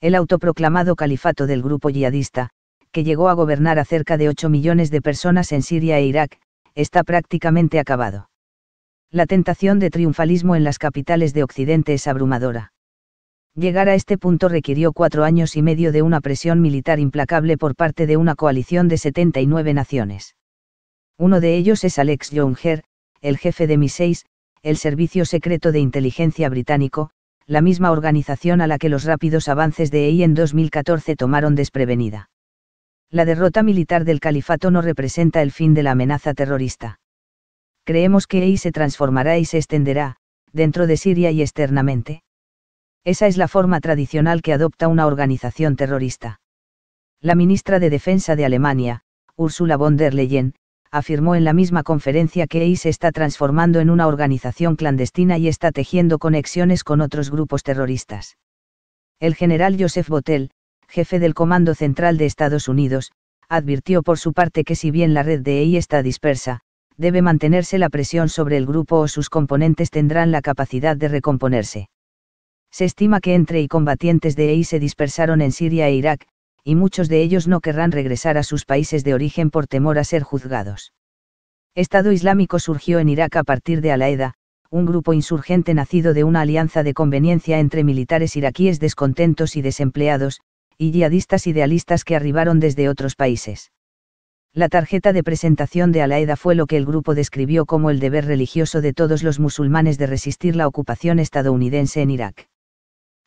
el autoproclamado califato del grupo yihadista, que llegó a gobernar a cerca de 8 millones de personas en Siria e Irak, está prácticamente acabado. La tentación de triunfalismo en las capitales de Occidente es abrumadora. Llegar a este punto requirió cuatro años y medio de una presión militar implacable por parte de una coalición de 79 naciones. Uno de ellos es Alex Younger, el jefe de MI6, el servicio secreto de inteligencia británico, la misma organización a la que los rápidos avances de EI en 2014 tomaron desprevenida. La derrota militar del califato no representa el fin de la amenaza terrorista. Creemos que EI se transformará y se extenderá, dentro de Siria y externamente. Esa es la forma tradicional que adopta una organización terrorista. La ministra de Defensa de Alemania, Ursula von der Leyen, afirmó en la misma conferencia que EI se está transformando en una organización clandestina y está tejiendo conexiones con otros grupos terroristas. El general Joseph Botel, jefe del Comando Central de Estados Unidos, advirtió por su parte que si bien la red de EI está dispersa, debe mantenerse la presión sobre el grupo o sus componentes tendrán la capacidad de recomponerse. Se estima que entre y combatientes de EI se dispersaron en Siria e Irak, y muchos de ellos no querrán regresar a sus países de origen por temor a ser juzgados. Estado Islámico surgió en Irak a partir de al un grupo insurgente nacido de una alianza de conveniencia entre militares iraquíes descontentos y desempleados, y yihadistas idealistas que arribaron desde otros países. La tarjeta de presentación de al fue lo que el grupo describió como el deber religioso de todos los musulmanes de resistir la ocupación estadounidense en Irak.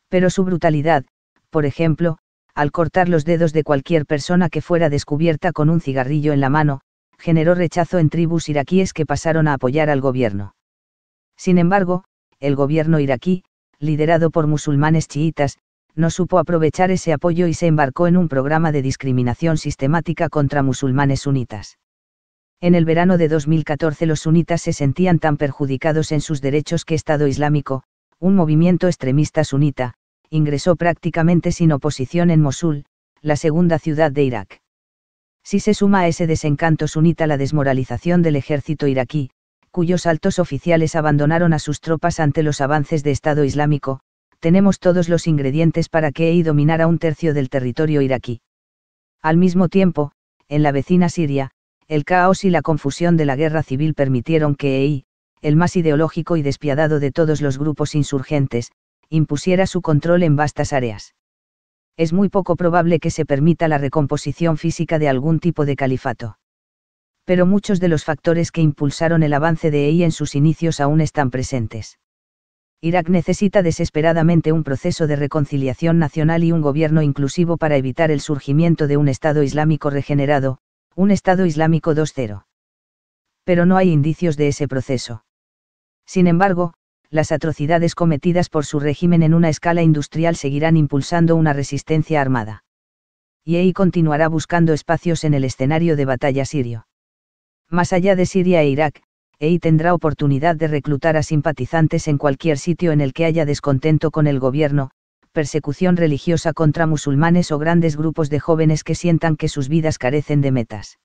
Pero su brutalidad, por ejemplo, al cortar los dedos de cualquier persona que fuera descubierta con un cigarrillo en la mano, generó rechazo en tribus iraquíes que pasaron a apoyar al gobierno. Sin embargo, el gobierno iraquí, liderado por musulmanes chiitas, no supo aprovechar ese apoyo y se embarcó en un programa de discriminación sistemática contra musulmanes sunitas. En el verano de 2014 los sunitas se sentían tan perjudicados en sus derechos que Estado Islámico, un movimiento extremista sunita, ingresó prácticamente sin oposición en Mosul, la segunda ciudad de Irak. Si se suma a ese desencanto sunita la desmoralización del ejército iraquí, cuyos altos oficiales abandonaron a sus tropas ante los avances de Estado Islámico, tenemos todos los ingredientes para que EI dominara un tercio del territorio iraquí. Al mismo tiempo, en la vecina Siria, el caos y la confusión de la guerra civil permitieron que EI, el más ideológico y despiadado de todos los grupos insurgentes, impusiera su control en vastas áreas. Es muy poco probable que se permita la recomposición física de algún tipo de califato. Pero muchos de los factores que impulsaron el avance de EI en sus inicios aún están presentes. Irak necesita desesperadamente un proceso de reconciliación nacional y un gobierno inclusivo para evitar el surgimiento de un Estado Islámico regenerado, un Estado Islámico 2.0. Pero no hay indicios de ese proceso. Sin embargo, las atrocidades cometidas por su régimen en una escala industrial seguirán impulsando una resistencia armada. EI continuará buscando espacios en el escenario de batalla sirio. Más allá de Siria e Irak, EI tendrá oportunidad de reclutar a simpatizantes en cualquier sitio en el que haya descontento con el gobierno, persecución religiosa contra musulmanes o grandes grupos de jóvenes que sientan que sus vidas carecen de metas.